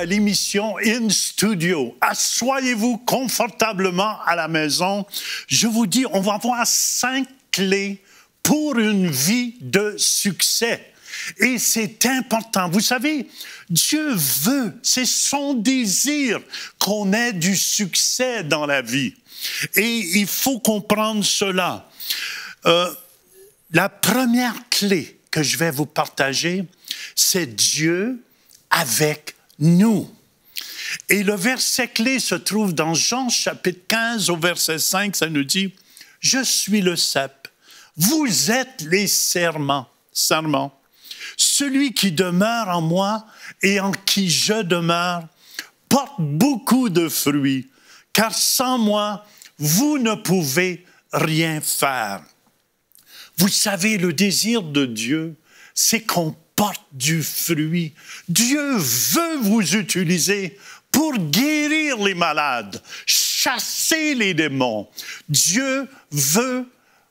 à l'émission In Studio. Assoyez-vous confortablement à la maison. Je vous dis, on va voir cinq clés pour une vie de succès. Et c'est important. Vous savez, Dieu veut, c'est son désir qu'on ait du succès dans la vie. Et il faut comprendre cela. Euh, la première clé que je vais vous partager, c'est Dieu avec nous. Et le verset clé se trouve dans Jean chapitre 15 au verset 5, ça nous dit, Je suis le cep, vous êtes les serments, serments. Celui qui demeure en moi et en qui je demeure porte beaucoup de fruits, car sans moi, vous ne pouvez rien faire. Vous savez, le désir de Dieu, c'est qu'on porte du fruit. Dieu veut vous utiliser pour guérir les malades, chasser les démons. Dieu veut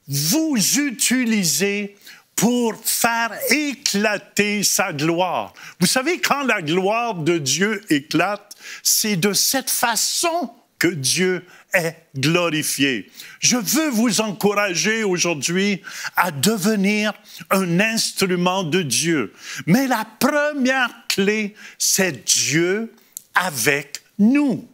vous utiliser pour faire éclater sa gloire. Vous savez, quand la gloire de Dieu éclate, c'est de cette façon que Dieu est glorifié. Je veux vous encourager aujourd'hui à devenir un instrument de Dieu. Mais la première clé, c'est Dieu avec nous.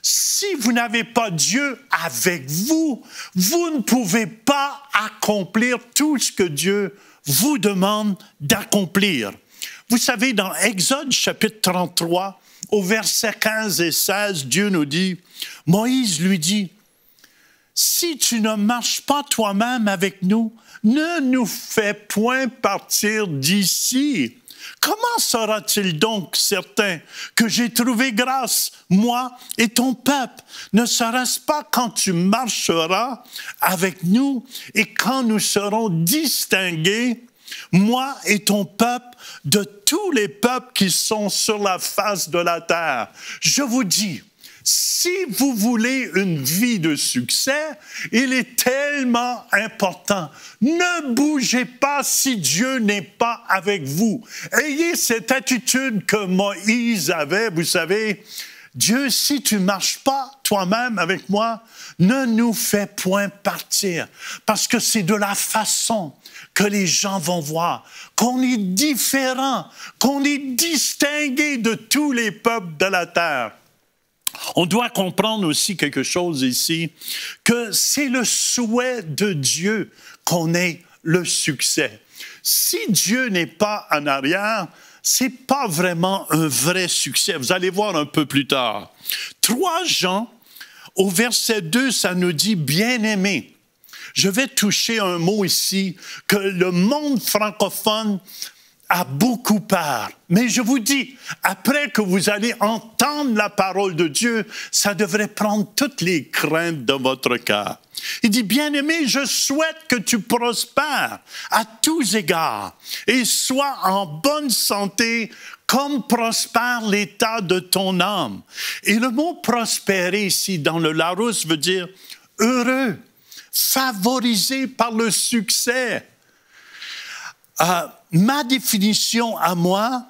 Si vous n'avez pas Dieu avec vous, vous ne pouvez pas accomplir tout ce que Dieu vous demande d'accomplir. Vous savez, dans Exode chapitre 33, au verset 15 et 16, Dieu nous dit, Moïse lui dit, si tu ne marches pas toi-même avec nous, ne nous fais point partir d'ici. Comment sera-t-il donc certain que j'ai trouvé grâce, moi et ton peuple Ne serait-ce pas quand tu marcheras avec nous et quand nous serons distingués, moi et ton peuple, de tous les peuples qui sont sur la face de la terre Je vous dis, si vous voulez une vie de succès, il est tellement important. Ne bougez pas si Dieu n'est pas avec vous. Ayez cette attitude que Moïse avait, vous savez. Dieu, si tu marches pas toi-même avec moi, ne nous fais point partir, parce que c'est de la façon que les gens vont voir, qu'on est différent, qu'on est distingué de tous les peuples de la terre. On doit comprendre aussi quelque chose ici, que c'est le souhait de Dieu qu'on ait le succès. Si Dieu n'est pas en arrière, c'est pas vraiment un vrai succès. Vous allez voir un peu plus tard. Trois gens, au verset 2, ça nous dit bien-aimé. Je vais toucher un mot ici que le monde francophone a beaucoup peur, Mais je vous dis, après que vous allez entendre la parole de Dieu, ça devrait prendre toutes les craintes de votre cœur. Il dit, bien-aimé, je souhaite que tu prospères à tous égards et sois en bonne santé comme prospère l'état de ton âme. Et le mot prospérer ici dans le Larousse veut dire heureux, favorisé par le succès, euh, ma définition à moi,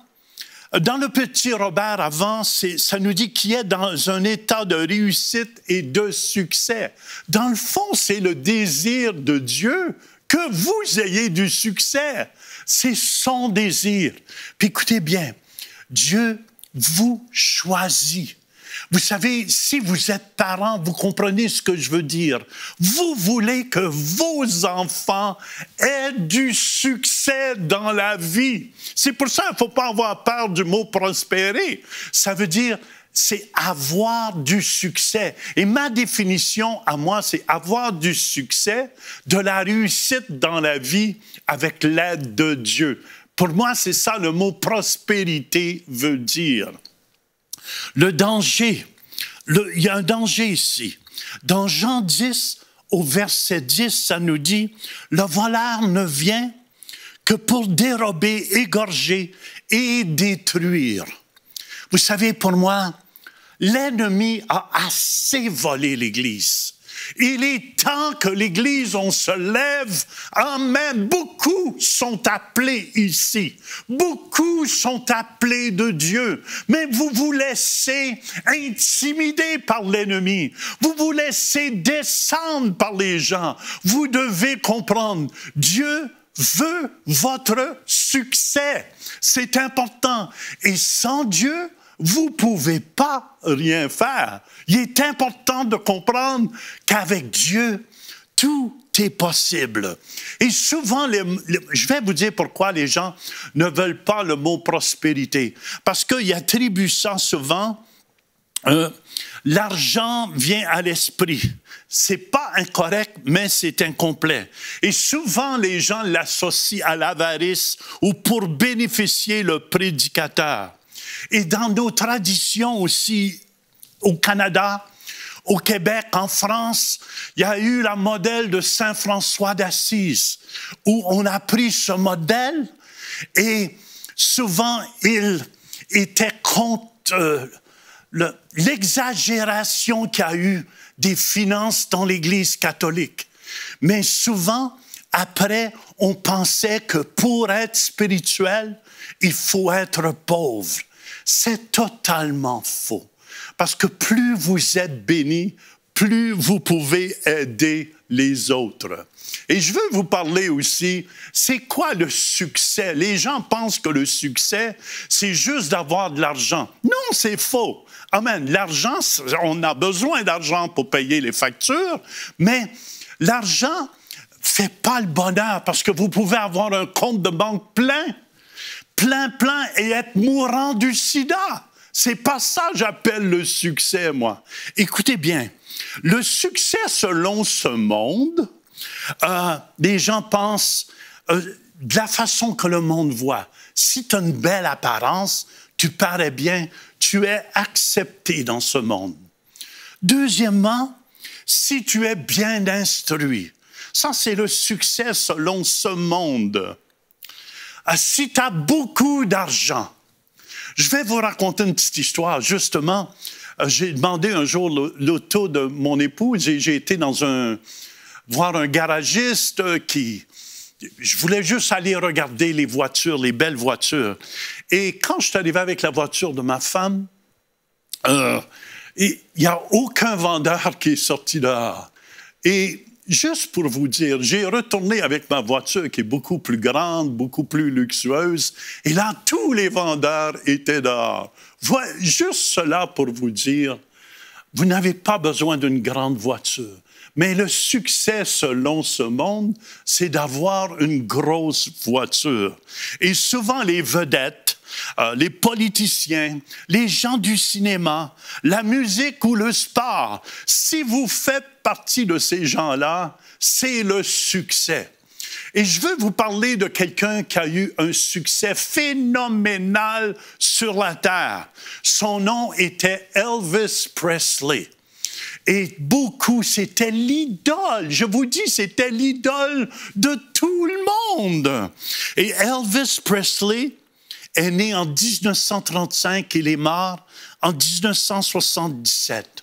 dans le petit Robert avant, ça nous dit qu'il est dans un état de réussite et de succès. Dans le fond, c'est le désir de Dieu que vous ayez du succès. C'est son désir. Puis écoutez bien, Dieu vous choisit vous savez, si vous êtes parent, vous comprenez ce que je veux dire. Vous voulez que vos enfants aient du succès dans la vie. C'est pour ça qu'il ne faut pas avoir peur du mot prospérer. Ça veut dire c'est avoir du succès. Et ma définition à moi, c'est avoir du succès, de la réussite dans la vie avec l'aide de Dieu. Pour moi, c'est ça le mot prospérité veut dire. Le danger, il y a un danger ici. Dans Jean 10, au verset 10, ça nous dit, le voleur ne vient que pour dérober, égorger et détruire. Vous savez, pour moi, l'ennemi a assez volé l'Église. Il est temps que l'Église, on se lève. Amen. Beaucoup sont appelés ici. Beaucoup sont appelés de Dieu. Mais vous vous laissez intimider par l'ennemi. Vous vous laissez descendre par les gens. Vous devez comprendre, Dieu veut votre succès. C'est important. Et sans Dieu, vous pouvez pas rien faire. Il est important de comprendre qu'avec Dieu, tout est possible. Et souvent, je vais vous dire pourquoi les gens ne veulent pas le mot prospérité. Parce qu'ils attribuent ça souvent, euh, l'argent vient à l'esprit. C'est pas incorrect, mais c'est incomplet. Et souvent, les gens l'associent à l'avarice ou pour bénéficier le prédicateur. Et dans nos traditions aussi, au Canada, au Québec, en France, il y a eu le modèle de Saint François d'Assise, où on a pris ce modèle et souvent il était contre euh, l'exagération qu'il y a eu des finances dans l'Église catholique. Mais souvent, après, on pensait que pour être spirituel, il faut être pauvre. C'est totalement faux. Parce que plus vous êtes béni, plus vous pouvez aider les autres. Et je veux vous parler aussi, c'est quoi le succès? Les gens pensent que le succès, c'est juste d'avoir de l'argent. Non, c'est faux. Amen. L'argent, on a besoin d'argent pour payer les factures, mais l'argent fait pas le bonheur parce que vous pouvez avoir un compte de banque plein plein, plein et être mourant du sida. C'est pas ça j'appelle le succès, moi. Écoutez bien, le succès selon ce monde, euh, les gens pensent euh, de la façon que le monde voit. Si tu as une belle apparence, tu parais bien, tu es accepté dans ce monde. Deuxièmement, si tu es bien instruit, ça c'est le succès selon ce monde. Ah, si tu as beaucoup d'argent, je vais vous raconter une petite histoire. Justement, euh, j'ai demandé un jour l'auto de mon épouse et j'ai été dans un, voir un garagiste euh, qui, je voulais juste aller regarder les voitures, les belles voitures. Et quand je suis arrivé avec la voiture de ma femme, euh, il y n'y a aucun vendeur qui est sorti dehors. Et juste pour vous dire, j'ai retourné avec ma voiture qui est beaucoup plus grande, beaucoup plus luxueuse, et là, tous les vendeurs étaient dehors. Juste cela pour vous dire, vous n'avez pas besoin d'une grande voiture. Mais le succès selon ce monde, c'est d'avoir une grosse voiture. Et souvent, les vedettes euh, les politiciens, les gens du cinéma, la musique ou le sport. Si vous faites partie de ces gens-là, c'est le succès. Et je veux vous parler de quelqu'un qui a eu un succès phénoménal sur la Terre. Son nom était Elvis Presley. Et beaucoup, c'était l'idole. Je vous dis, c'était l'idole de tout le monde. Et Elvis Presley, est né en 1935, il est mort en 1977.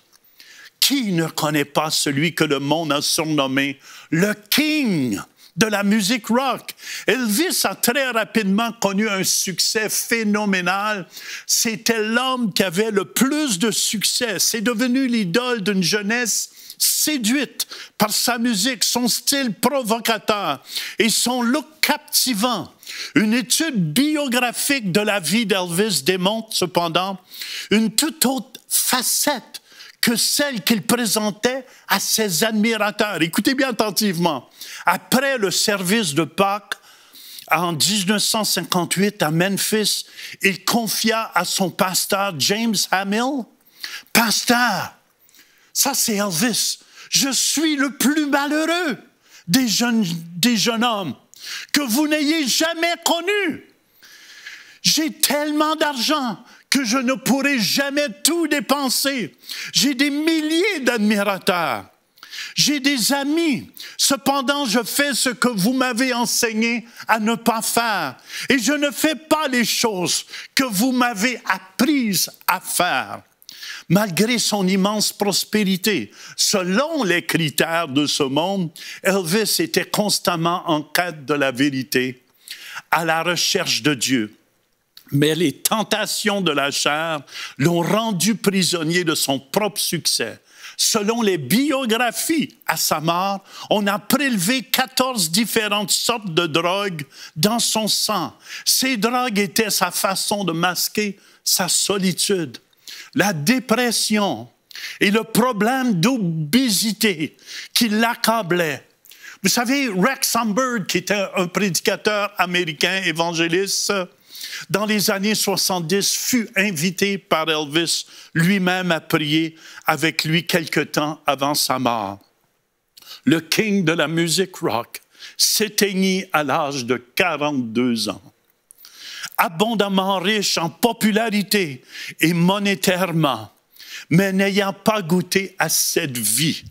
Qui ne connaît pas celui que le monde a surnommé le King de la musique rock. Elvis a très rapidement connu un succès phénoménal. C'était l'homme qui avait le plus de succès. C'est devenu l'idole d'une jeunesse séduite par sa musique, son style provocateur et son look captivant. Une étude biographique de la vie d'Elvis démontre cependant une toute autre facette que celle qu'il présentait à ses admirateurs. Écoutez bien attentivement. Après le service de Pâques, en 1958 à Memphis, il confia à son pasteur James Hamill, Pasteur, ça c'est Elvis, je suis le plus malheureux des jeunes, des jeunes hommes que vous n'ayez jamais connu. J'ai tellement d'argent que je ne pourrai jamais tout dépenser. J'ai des milliers d'admirateurs. J'ai des amis. Cependant, je fais ce que vous m'avez enseigné à ne pas faire. Et je ne fais pas les choses que vous m'avez apprises à faire malgré son immense prospérité. Selon les critères de ce monde, Elvis était constamment en quête de la vérité, à la recherche de Dieu. Mais les tentations de la chair l'ont rendu prisonnier de son propre succès. Selon les biographies, à sa mort, on a prélevé 14 différentes sortes de drogues dans son sang. Ces drogues étaient sa façon de masquer sa solitude, la dépression et le problème d'obésité qui l'accablait. Vous savez, Rex Humbert, qui était un prédicateur américain évangéliste, dans les années 70, fut invité par Elvis lui-même à prier avec lui quelque temps avant sa mort. Le king de la musique rock s'éteignit à l'âge de 42 ans abondamment riche en popularité et monétairement, mais n'ayant pas goûté à cette vie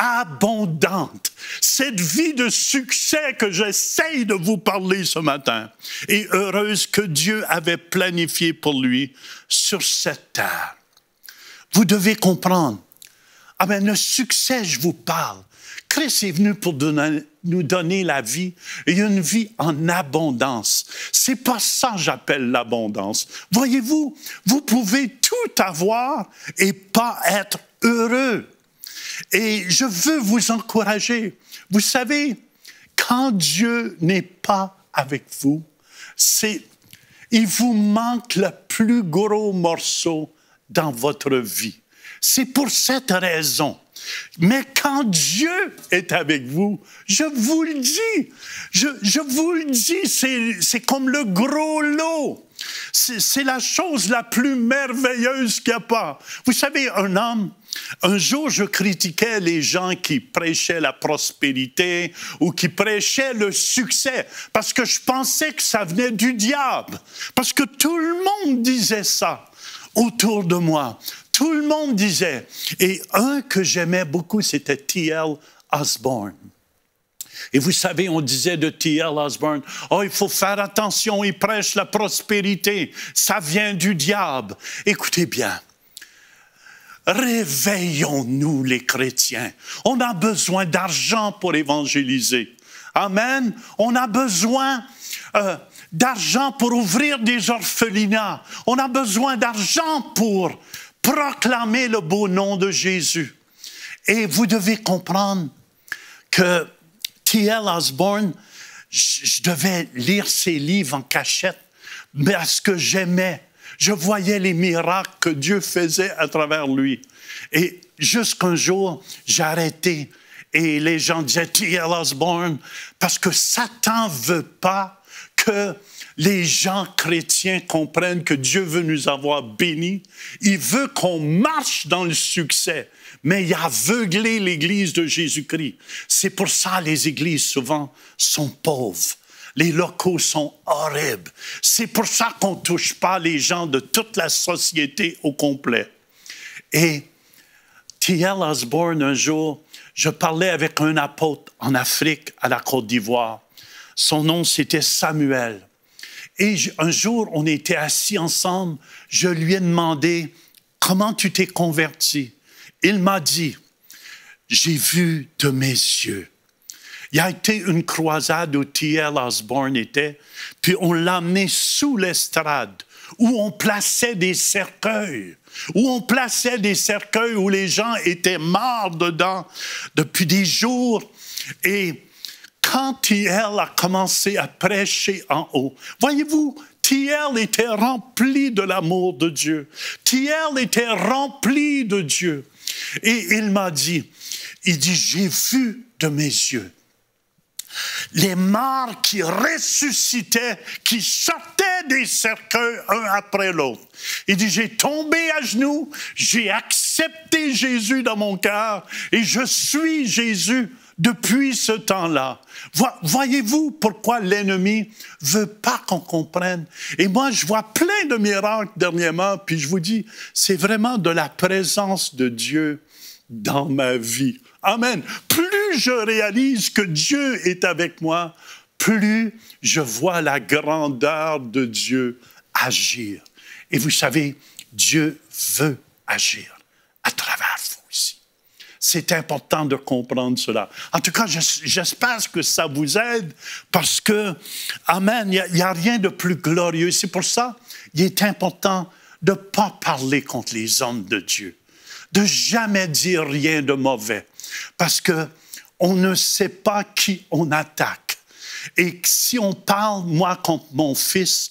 abondante, cette vie de succès que j'essaye de vous parler ce matin, et heureuse que Dieu avait planifiée pour lui sur cette terre. Vous devez comprendre, ah ben, le succès, je vous parle, Christ est venu pour nous donner la vie et une vie en abondance. C'est pas ça j'appelle l'abondance. Voyez-vous, vous pouvez tout avoir et pas être heureux. Et je veux vous encourager. Vous savez, quand Dieu n'est pas avec vous, c'est il vous manque le plus gros morceau dans votre vie. C'est pour cette raison mais quand Dieu est avec vous, je vous le dis, je, vous le dis, c'est comme le gros lot. C'est la chose la plus merveilleuse qu'il n'y a pas. Vous savez, un homme, un jour, je critiquais les gens qui prêchaient la prospérité ou qui prêchaient le succès parce que je pensais que ça venait du diable, parce que tout le monde disait ça autour de moi. Tout le monde disait. Et un que j'aimais beaucoup, c'était T.L. Osborne. Et vous savez, on disait de T.L. Osborne, oh, il faut faire attention, il prêche la prospérité, ça vient du diable. Écoutez bien, réveillons-nous les chrétiens. On a besoin d'argent pour évangéliser. Amen. On a besoin euh, d'argent pour ouvrir des orphelinats. On a besoin d'argent pour proclamez le beau nom de Jésus. Et vous devez comprendre que T.L. Osborne, je devais lire ses livres en cachette parce que j'aimais. Je voyais les miracles que Dieu faisait à travers lui. Et jusqu'un jour, j'arrêtais Et les gens disaient T.L. Osborne, parce que Satan veut pas que les gens chrétiens comprennent que Dieu veut nous avoir bénis. Il veut qu'on marche dans le succès, mais il a aveuglé l'Église de Jésus-Christ. C'est pour ça les églises souvent sont pauvres. Les locaux sont horribles. C'est pour ça qu'on ne touche pas les gens de toute la société au complet. Et T.L. Osborne, un jour, je parlais avec un apôtre en Afrique, à la Côte d'Ivoire. Son nom, c'était Samuel. Et un jour, on était assis ensemble. Je lui ai demandé, comment tu t'es converti Il m'a dit, j'ai vu de mes yeux. Il y a été une croisade où T.L. Osborne était, puis on l'a amené sous l'estrade, où on plaçait des cercueils, où on plaçait des cercueils où les gens étaient morts dedans depuis des jours. Et quand Thiel a commencé à prêcher en haut, voyez-vous, Thiel était rempli de l'amour de Dieu. Thiel était rempli de Dieu. Et il m'a dit, il dit, j'ai vu de mes yeux les morts qui ressuscitaient, qui sortaient des cercueils un après l'autre. Il dit, j'ai tombé à genoux, j'ai accepté Jésus dans mon cœur et je suis Jésus depuis ce temps-là. Voyez-vous pourquoi l'ennemi veut pas qu'on comprenne. Et moi, je vois plein de miracles dernièrement, puis je vous dis, c'est vraiment de la présence de Dieu dans ma vie. Amen. Plus je réalise que Dieu est avec moi, plus je vois la grandeur de Dieu agir. Et vous savez, Dieu veut agir à travers c'est important de comprendre cela. En tout cas, j'espère que ça vous aide parce que, Amen, il n'y a, rien de plus glorieux. C'est pour ça qu'il est important de ne pas parler contre les hommes de Dieu, de jamais dire rien de mauvais parce que on ne sait pas qui on attaque. Et si on parle, moi, contre mon fils,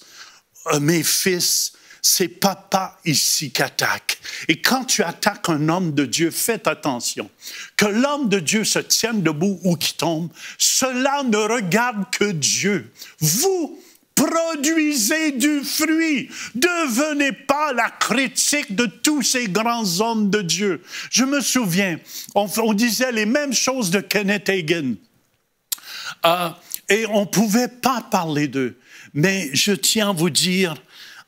euh, mes fils, c'est papa ici qui attaque. Et quand tu attaques un homme de Dieu, fais attention. Que l'homme de Dieu se tienne debout ou qu'il tombe, cela ne regarde que Dieu. Vous produisez du fruit. Devenez pas la critique de tous ces grands hommes de Dieu. Je me souviens, on, disait les mêmes choses de Kenneth Hagin. Euh, et on pouvait pas parler d'eux. Mais je tiens à vous dire,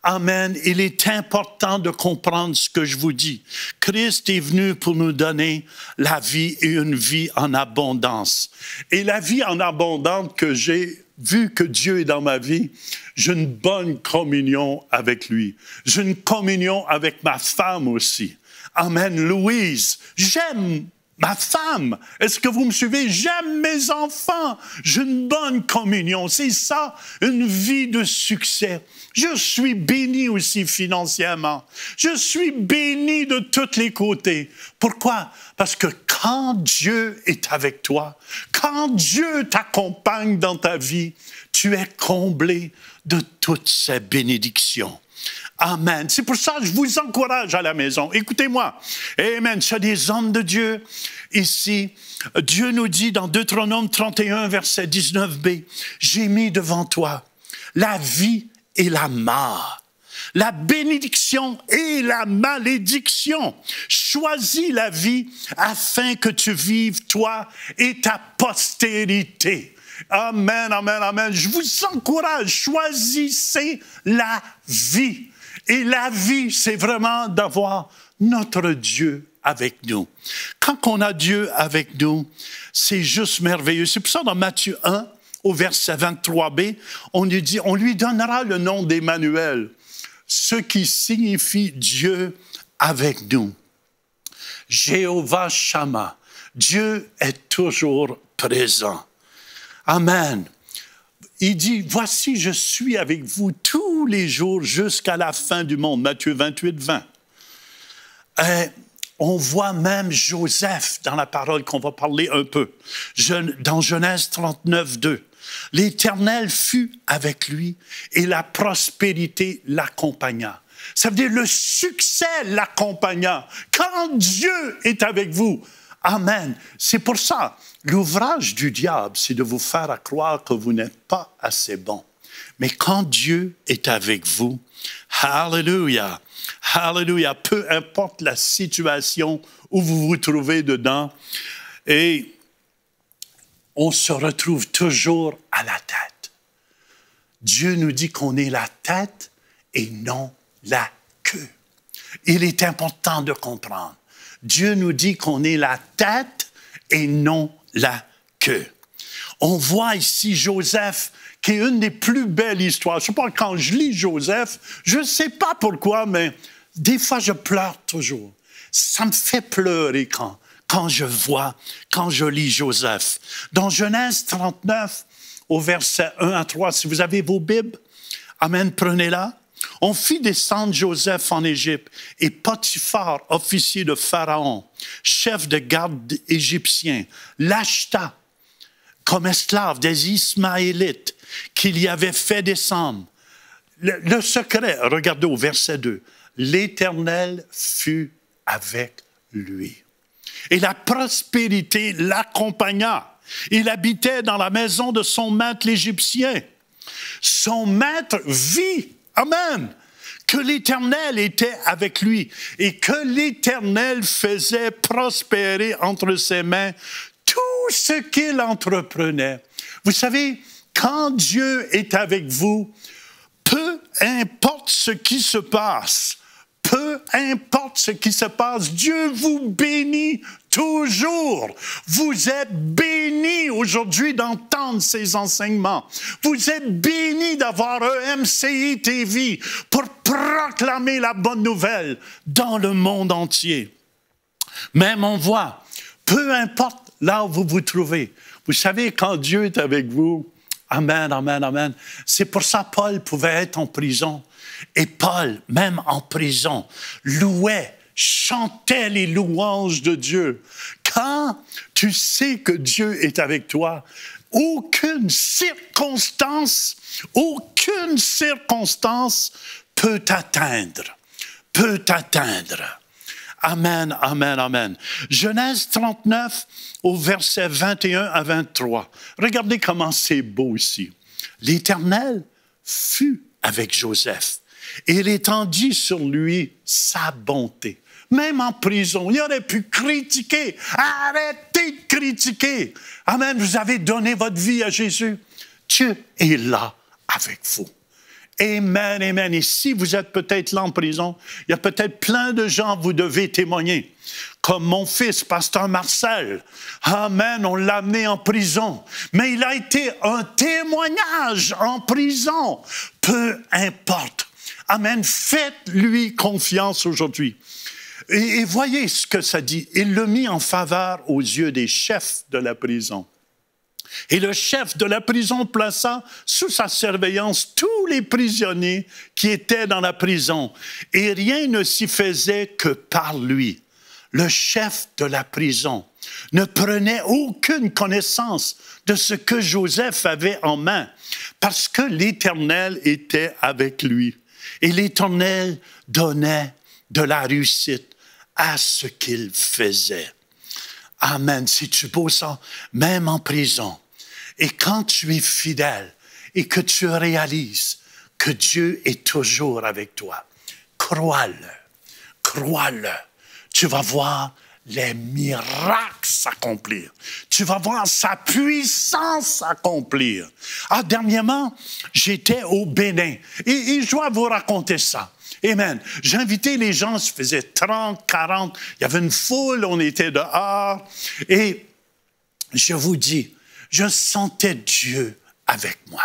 Amen. Il est important de comprendre ce que je vous dis. Christ est venu pour nous donner la vie et une vie en abondance. Et la vie en abondance que j'ai vu que Dieu est dans ma vie, j'ai une bonne communion avec lui. J'ai une communion avec ma femme aussi. Amen. Louise, j'aime Ma femme, est-ce que vous me suivez? J'aime mes enfants. J'ai une bonne communion. C'est ça, une vie de succès. Je suis béni aussi financièrement. Je suis béni de tous les côtés. Pourquoi? Parce que quand Dieu est avec toi, quand Dieu t'accompagne dans ta vie, tu es comblé de toutes ses bénédictions. Amen. C'est pour ça que je vous encourage à la maison. Écoutez-moi. Amen. C'est des hommes de Dieu ici. Dieu nous dit dans Deutéronome 31, verset 19b, J'ai mis devant toi la vie et la mort, la bénédiction et la malédiction. Choisis la vie afin que tu vives toi et ta postérité. Amen, amen, amen. Je vous encourage, choisissez la vie. Et la vie, c'est vraiment d'avoir notre Dieu avec nous. Quand on a Dieu avec nous, c'est juste merveilleux. C'est pour ça dans Matthieu 1, au verset 23b, on lui dit, on lui donnera le nom d'Emmanuel, ce qui signifie Dieu avec nous. Jéhovah Shama, Dieu est toujours présent. Amen. Il dit, voici, je suis avec vous tous les jours jusqu'à la fin du monde. Matthieu 28, 20. Euh, on voit même Joseph dans la parole qu'on va parler un peu, dans Genèse 39, 2. L'Éternel fut avec lui et la prospérité l'accompagna. Ça veut dire le succès l'accompagna. Quand Dieu est avec vous, Amen. C'est pour ça, l'ouvrage du diable, c'est de vous faire croire que vous n'êtes pas assez bon. Mais quand Dieu est avec vous, Hallelujah, Hallelujah, peu importe la situation où vous vous trouvez dedans, et on se retrouve toujours à la tête. Dieu nous dit qu'on est la tête et non la queue. Il est important de comprendre. Dieu nous dit qu'on est la tête et non la queue. On voit ici Joseph qui est une des plus belles histoires. Je sais pas, quand je lis Joseph, je sais pas pourquoi, mais des fois, je pleure toujours. Ça me fait pleurer quand, quand je vois, quand je lis Joseph. Dans Genèse 39, au verset 1 à 3, si vous avez vos Bibles, Amen, prenez-la. On fit descendre Joseph en Égypte et Potiphar, officier de Pharaon, chef de garde égyptien, l'acheta comme esclaves des Ismaélites qu'il y avait fait descendre. Le, le secret, regardez au verset 2, l'Éternel fut avec lui. Et la prospérité l'accompagna. Il habitait dans la maison de son maître l'Égyptien. Son maître vit, Amen, que l'Éternel était avec lui et que l'Éternel faisait prospérer entre ses mains tout ce qu'il entreprenait. Vous savez, quand Dieu est avec vous, peu importe ce qui se passe, peu importe ce qui se passe, Dieu vous bénit toujours. Vous êtes bénis aujourd'hui d'entendre ces enseignements. Vous êtes bénis d'avoir EMCI TV pour proclamer la bonne nouvelle dans le monde entier. Même on voit, peu importe là où vous vous trouvez. Vous savez, quand Dieu est avec vous, Amen, Amen, Amen. C'est pour ça Paul pouvait être en prison. Et Paul, même en prison, louait, chantait les louanges de Dieu. Quand tu sais que Dieu est avec toi, aucune circonstance, aucune circonstance peut t'atteindre, peut t'atteindre. Amen, Amen, Amen. Genèse 39 au verset 21 à 23. Regardez comment c'est beau ici. L'Éternel fut avec Joseph et il étendit sur lui sa bonté. Même en prison, il aurait pu critiquer. Arrêtez de critiquer. Amen, vous avez donné votre vie à Jésus. Dieu est là avec vous. Amen, Amen. Et si vous êtes peut-être là en prison, il y a peut-être plein de gens, vous devez témoigner. Comme mon fils, pasteur Marcel. Amen, on l'a amené en prison. Mais il a été un témoignage en prison. Peu importe. Amen. Faites-lui confiance aujourd'hui. Et, et voyez ce que ça dit. Il le mit en faveur aux yeux des chefs de la prison. Et le chef de la prison plaça sous sa surveillance tous les prisonniers qui étaient dans la prison. Et rien ne s'y faisait que par lui. Le chef de la prison ne prenait aucune connaissance de ce que Joseph avait en main, parce que l'Éternel était avec lui. Et l'Éternel donnait de la réussite à ce qu'il faisait. Amen. Si tu bosses, ça, même en prison, et quand tu es fidèle et que tu réalises que Dieu est toujours avec toi, crois-le, crois-le. Tu vas voir les miracles s'accomplir. Tu vas voir sa puissance s'accomplir. Ah, dernièrement, j'étais au Bénin et je dois vous raconter ça. Amen. J'invitais les gens, je faisais 30, 40, il y avait une foule, on était dehors. Et je vous dis, je sentais Dieu avec moi.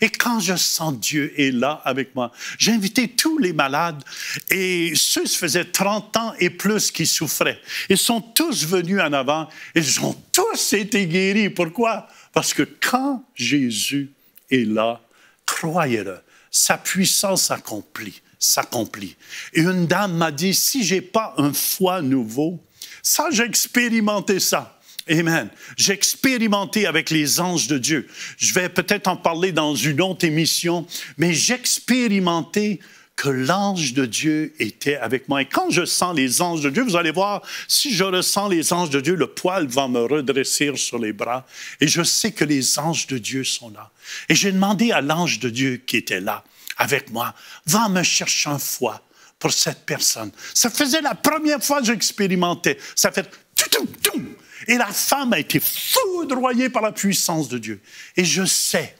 Et quand je sens Dieu est là avec moi, j'ai tous les malades et ceux qui faisaient 30 ans et plus qui souffraient. Ils sont tous venus en avant, ils ont tous été guéris. Pourquoi? Parce que quand Jésus est là, croyez-le, sa puissance accomplit s'accomplit. Et une dame m'a dit, si j'ai pas un foi nouveau, ça, j'ai expérimenté ça. Amen. J'ai expérimenté avec les anges de Dieu. Je vais peut-être en parler dans une autre émission, mais j'ai expérimenté que l'ange de Dieu était avec moi. Et quand je sens les anges de Dieu, vous allez voir, si je ressens les anges de Dieu, le poil va me redresser sur les bras. Et je sais que les anges de Dieu sont là. Et j'ai demandé à l'ange de Dieu qui était là, avec moi, va me chercher un foie pour cette personne. Ça faisait la première fois que j'expérimentais. Ça fait tout, tout, tout. Et la femme a été foudroyée par la puissance de Dieu. Et je sais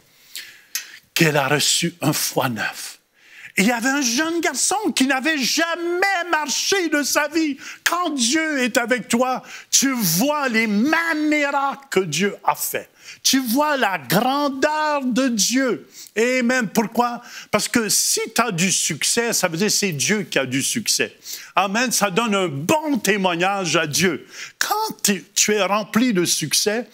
qu'elle a reçu un foie neuf il y avait un jeune garçon qui n'avait jamais marché de sa vie. Quand Dieu est avec toi, tu vois les miracles que Dieu a fait. Tu vois la grandeur de Dieu. Et même pourquoi? Parce que si tu as du succès, ça veut dire c'est Dieu qui a du succès. Amen, ça donne un bon témoignage à Dieu. Quand tu es rempli de succès,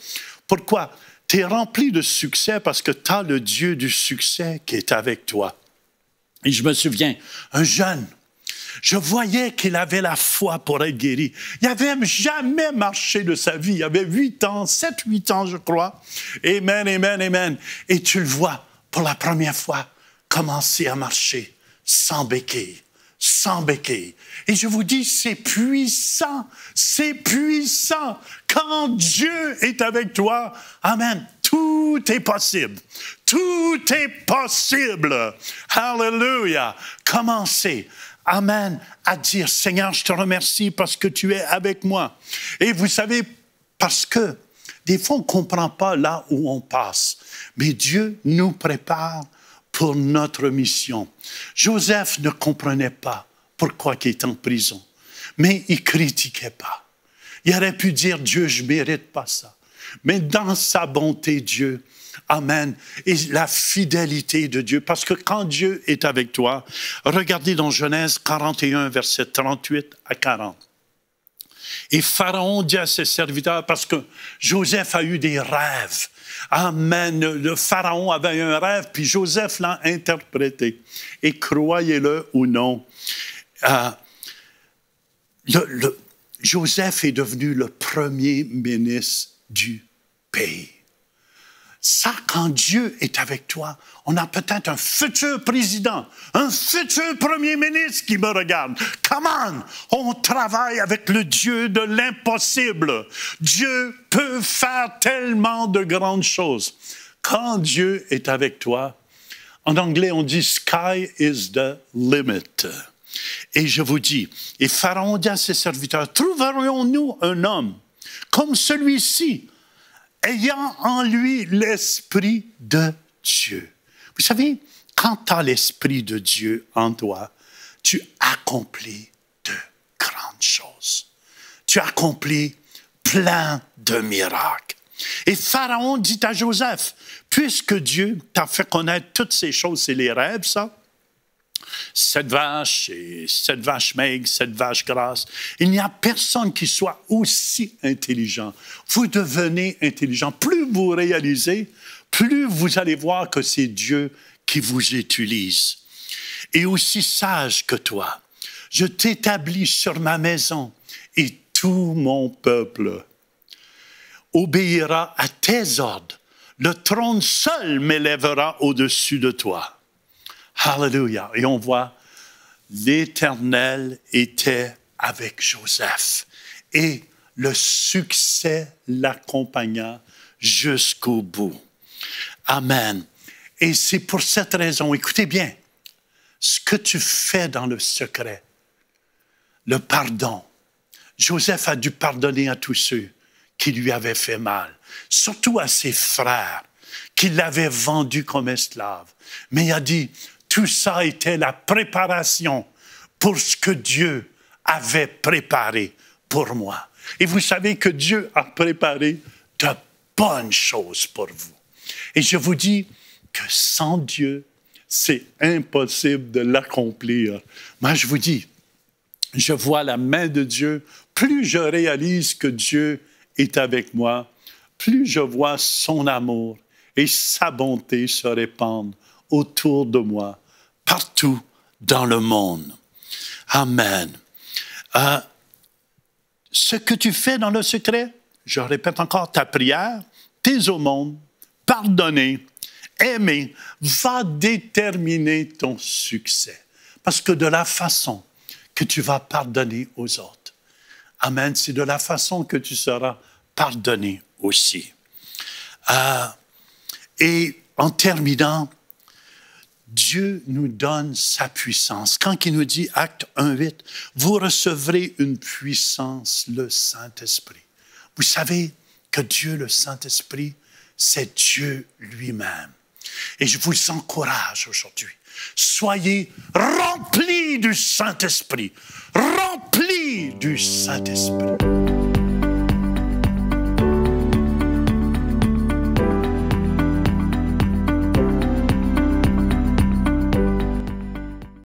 pourquoi? Tu es rempli de succès parce que tu as le Dieu du succès qui est avec toi. Et je me souviens, un jeune, je voyais qu'il avait la foi pour être guéri. Il n'avait jamais marché de sa vie. Il avait huit ans, 7, 8 ans, je crois. Amen, amen, amen. Et tu le vois, pour la première fois, commencer à marcher sans béquille sans béquille. Et je vous dis, c'est puissant, c'est puissant. Quand Dieu est avec toi, Amen. Tout est possible. Tout est possible. Hallelujah. Commencez. Amen. À dire, Seigneur, je te remercie parce que tu es avec moi. Et vous savez, parce que des fois, on ne comprend pas là où on passe. Mais Dieu nous prépare pour notre mission. Joseph ne comprenait pas pourquoi il est en prison, mais il critiquait pas. Il aurait pu dire, Dieu, je mérite pas ça mais dans sa bonté, Dieu. Amen. Et la fidélité de Dieu. Parce que quand Dieu est avec toi, regardez dans Genèse 41, verset 38 à 40. Et Pharaon dit à ses serviteurs, parce que Joseph a eu des rêves. Amen. Le Pharaon avait un rêve, puis Joseph l'a interprété. Et croyez-le ou non, euh, Joseph est devenu le premier ministre du pays. Ça, quand Dieu est avec toi, on a peut-être un futur président, un futur premier ministre qui me regarde. Come on! On travaille avec le Dieu de l'impossible. Dieu peut faire tellement de grandes choses. Quand Dieu est avec toi, en anglais, on dit sky is the limit. Et je vous dis, et Pharaon dit à ses serviteurs, trouverions nous un homme comme celui-ci, ayant en lui l'Esprit de Dieu. Vous savez, quand tu as l'Esprit de Dieu en toi, tu accomplis de grandes choses. Tu accomplis plein de miracles. Et Pharaon dit à Joseph, puisque Dieu t'a fait connaître toutes ces choses, c'est les rêves, ça, cette vache cette vache maigre, cette vache grasse. Il n'y a personne qui soit aussi intelligent. Vous devenez intelligent. Plus vous réalisez, plus vous allez voir que c'est Dieu qui vous utilise. Et aussi sage que toi, je t'établis sur ma maison et tout mon peuple obéira à tes ordres. Le trône seul m'élèvera au-dessus de toi. Hallelujah. Et on voit, l'Éternel était avec Joseph et le succès l'accompagna jusqu'au bout. Amen. Et c'est pour cette raison, écoutez bien, ce que tu fais dans le secret, le pardon. Joseph a dû pardonner à tous ceux qui lui avaient fait mal, surtout à ses frères qui l'avaient vendu comme esclave. Mais il a dit, tout ça était la préparation pour ce que Dieu avait préparé pour moi. Et vous savez que Dieu a préparé de bonnes choses pour vous. Et je vous dis que sans Dieu, c'est impossible de l'accomplir. Moi, je vous dis, je vois la main de Dieu. Plus je réalise que Dieu est avec moi, plus je vois son amour et sa bonté se répandre autour de moi partout dans le monde. Amen. Euh, ce que tu fais dans le secret, je répète encore ta prière, tes au monde, pardonner, aimer, va déterminer ton succès. Parce que de la façon que tu vas pardonner aux autres, Amen, c'est de la façon que tu seras pardonné aussi. Euh, et en terminant, Dieu nous donne sa puissance. Quand il nous dit, acte 1.8, vous recevrez une puissance, le Saint-Esprit. Vous savez que Dieu, le Saint-Esprit, c'est Dieu lui-même. Et je vous encourage aujourd'hui. Soyez remplis du Saint-Esprit. Remplis du Saint-Esprit.